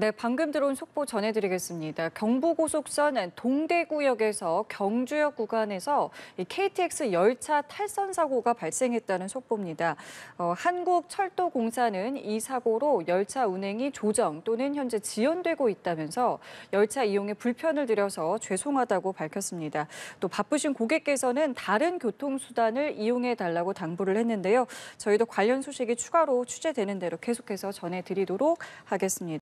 네, 방금 들어온 속보 전해드리겠습니다. 경부고속선 동대구역에서 경주역 구간에서 KTX 열차 탈선 사고가 발생했다는 속보입니다. 어, 한국철도공사는 이 사고로 열차 운행이 조정 또는 현재 지연되고 있다면서 열차 이용에 불편을 드려서 죄송하다고 밝혔습니다. 또 바쁘신 고객께서는 다른 교통수단을 이용해 달라고 당부를 했는데요. 저희도 관련 소식이 추가로 취재되는 대로 계속해서 전해드리도록 하겠습니다.